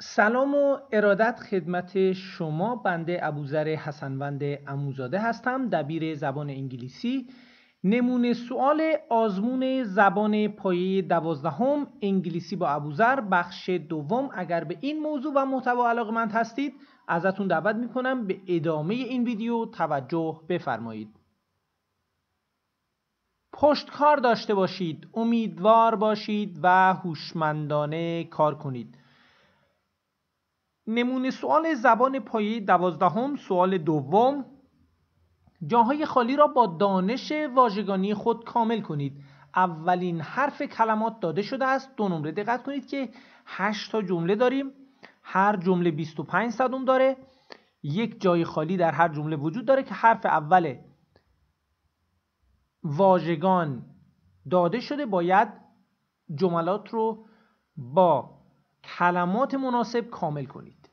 سلام و ارادت خدمت شما بنده ابوذر حسنوند اموزاده هستم دبیر زبان انگلیسی نمونه سوال آزمون زبان پایه دوازدهم انگلیسی با ابوذر بخش دوم اگر به این موضوع و محتوا علاقمند هستید ازتون دعوت میکنم به ادامه این ویدیو توجه بفرمایید پشتکار داشته باشید امیدوار باشید و هوشمندانه کار کنید نمونه سوال زبان پایه دوازدهم سوال دوم جاهای خالی را با دانش واژگانی خود کامل کنید اولین حرف کلمات داده شده است دو نمره دقت کنید که 8 تا جمله داریم هر جمله 25 صدم داره یک جای خالی در هر جمله وجود داره که حرف اول واژگان داده شده باید جملات رو با کلمات مناسب کامل کنید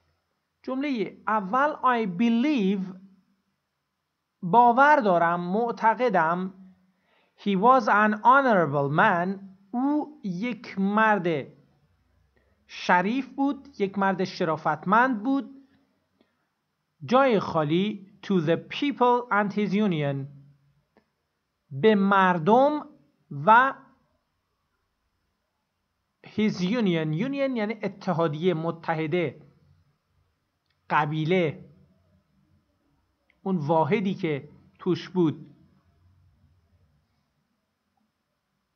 جمله اول I believe باور دارم معتقدم He was an honorable man او یک مرد شریف بود یک مرد شرافتمند بود جای خالی to the people and his union به مردم و his union union یعنی اتحادیه متحده قبیله اون واحدی که توش بود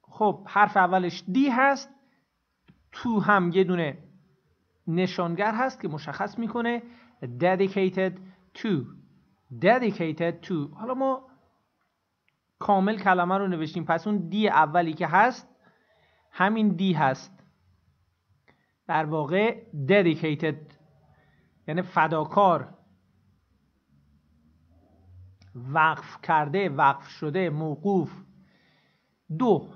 خب حرف اولش دی هست تو هم یه دونه نشانگر هست که مشخص میکنه dedicated to dedicated to حالا ما کامل کلمه رو نوشتیم پس اون دی اولی که هست همین دی هست در واقع dedicated یعنی فداکار وقف کرده وقف شده موقوف دو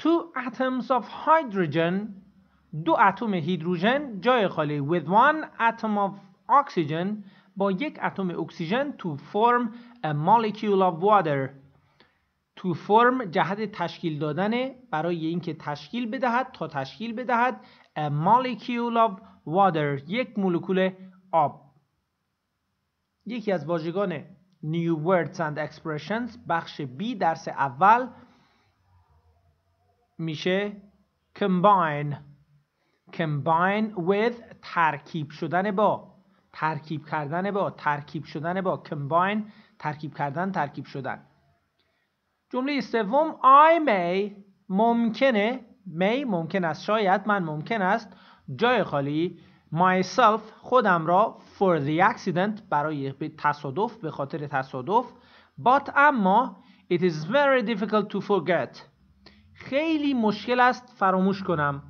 two atoms of hydrogen دو اتم هیدروژن جای خالی with one atom of oxygen با یک اتم اکسیژن to form a molecule of water to form جهت تشکیل دادن برای اینکه تشکیل بدهد تا تشکیل بدهد a molecule of water یک مولکول آب یکی از واژگان New Words and Expressions بخش B درس اول میشه Combine Combine with ترکیب شدن با ترکیب کردن با ترکیب شدن با Combine ترکیب کردن ترکیب شدن جمله سوم I may ممکنه می ممکن است شاید من ممکن است جای خالی myself خودم را for the accident برای تصادف به خاطر تصادف but اما it is very difficult to forget خیلی مشکل است فراموش کنم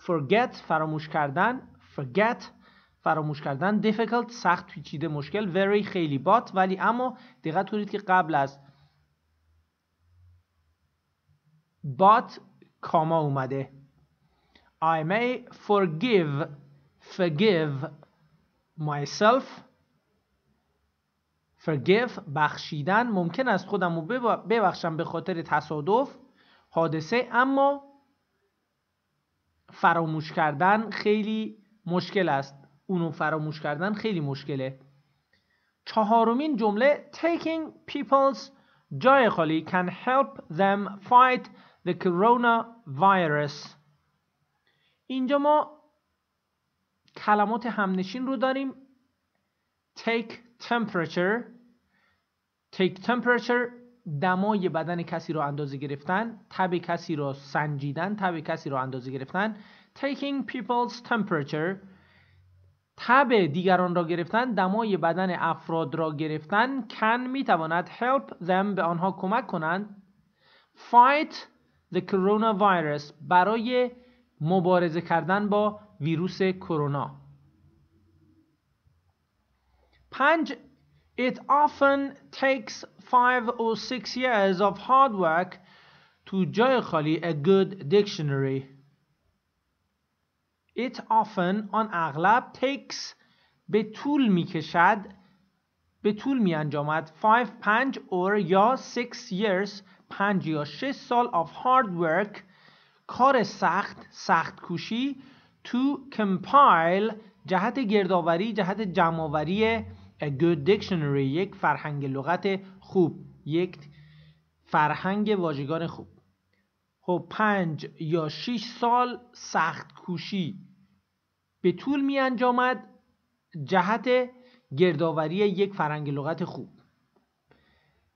forget فراموش کردن forget فراموش کردن difficult سخت پیچیده مشکل very خیلی but ولی اما دقت کنید که قبل از but کاما اومده I may forgive forgive myself forgive بخشیدن ممکن است خودم رو ببخشم به خاطر تصادف حادثه اما فراموش کردن خیلی مشکل است اونو فراموش کردن خیلی مشکله چهارمین جمله taking people's جای خالی can help them fight the coronavirus اینجا ما کلمات همنشین رو داریم take temperature take temperature دمای بدن کسی رو اندازه گرفتن تب کسی رو سنجیدن تب کسی رو اندازه گرفتن taking people's temperature تب دیگران را گرفتن دمای بدن افراد را گرفتن can میتواند help them به آنها کمک کنند fight the coronavirus برای مبارزه کردن با ویروس کرونا پنج It often takes 5 or 6 years of hard work to جای خالی a good dictionary It often آن اغلب takes به طول می کشد به طول می انجامد 5 5 or یا 6 years 5 یا 6 سال of hard work کار سخت سخت کوشی to compile جهت گردآوری جهت جمعآوری a good dictionary یک فرهنگ لغت خوب یک فرهنگ واژگان خوب خب پنج یا شیش سال سخت کوشی به طول می انجامد جهت گردآوری یک فرهنگ لغت خوب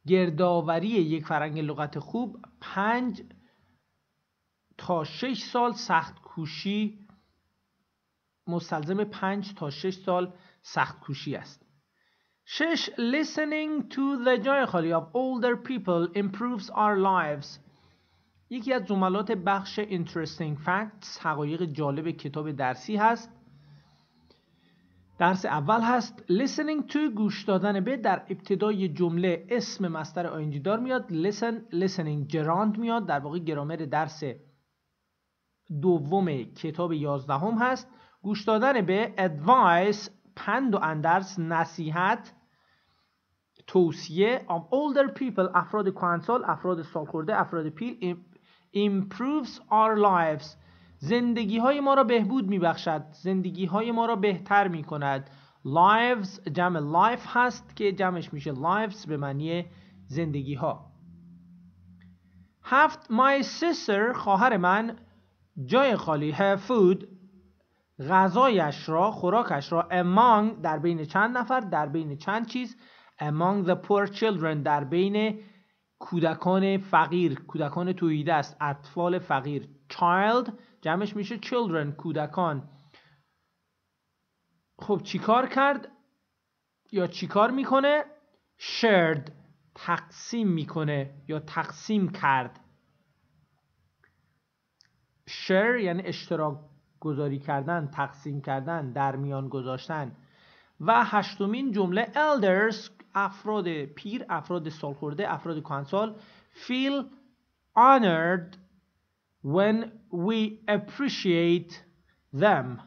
گردآوری یک فرهنگ لغت خوب پنج تا شش سال سخت کوشی مستلزم 5 تا 6 سال سخت کوشی است. 6. Listening to the جای خالی of older people improves our lives. یکی از جملات بخش interesting facts حقایق جالب کتاب درسی هست. درس اول هست listening to گوش دادن به در ابتدای جمله اسم مستر آینجی میاد listen listening جراند میاد در واقع گرامر درس دوم کتاب یازدهم هست گوش دادن به advice پند و اندرس نصیحت توصیه of older people افراد کهنسال افراد سالخورده افراد پیل improves our lives زندگی های ما را بهبود میبخشد زندگی های ما را بهتر می کند lives جمع life هست که جمعش میشه lives به معنی زندگی ها هفت my sister خواهر من جای خالی have food غذایش را خوراکش را among در بین چند نفر در بین چند چیز among the poor children در بین کودکان فقیر کودکان تویده است اطفال فقیر child جمعش میشه children کودکان خب چیکار کرد یا چیکار میکنه shared تقسیم میکنه یا تقسیم کرد share یعنی اشتراک گذاری کردن تقسیم کردن در میان گذاشتن و هشتمین جمله elders افراد پیر افراد سالخورده افراد کانسال feel honored when we appreciate them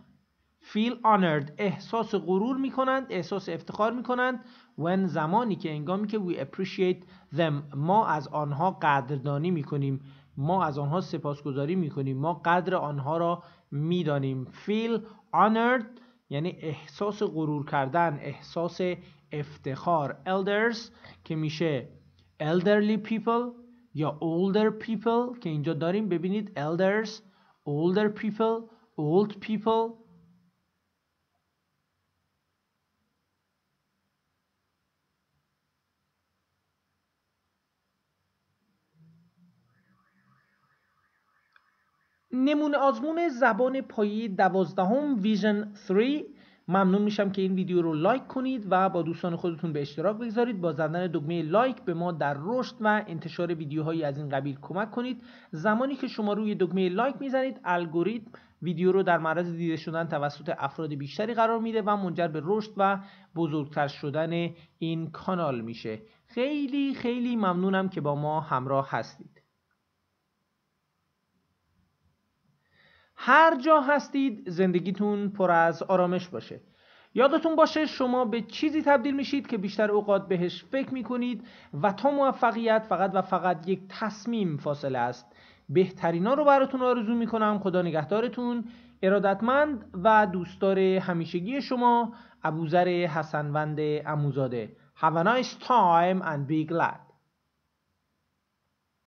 feel honored احساس غرور میکنند احساس افتخار میکنند when زمانی که انگامی که we appreciate them ما از آنها قدردانی میکنیم ما از آنها سپاسگزاری میکنیم ما قدر آنها را میدانیم feel honored یعنی احساس غرور کردن احساس افتخار elders که میشه elderly people یا older people که اینجا داریم ببینید elders older people old people نمونه آزمون زبان پایه دوازدهم ویژن 3 ممنون میشم که این ویدیو رو لایک کنید و با دوستان خودتون به اشتراک بگذارید با زدن دکمه لایک به ما در رشد و انتشار ویدیوهایی از این قبیل کمک کنید زمانی که شما روی دکمه لایک میزنید الگوریتم ویدیو رو در معرض دیده شدن توسط افراد بیشتری قرار میده و منجر به رشد و بزرگتر شدن این کانال میشه خیلی خیلی ممنونم که با ما همراه هستید هر جا هستید زندگیتون پر از آرامش باشه یادتون باشه شما به چیزی تبدیل میشید که بیشتر اوقات بهش فکر میکنید و تا موفقیت فقط و فقط یک تصمیم فاصله است بهترین ها رو براتون آرزو میکنم خدا نگهدارتون ارادتمند و دوستدار همیشگی شما ابوذر حسنوند اموزاده Have a nice time and be glad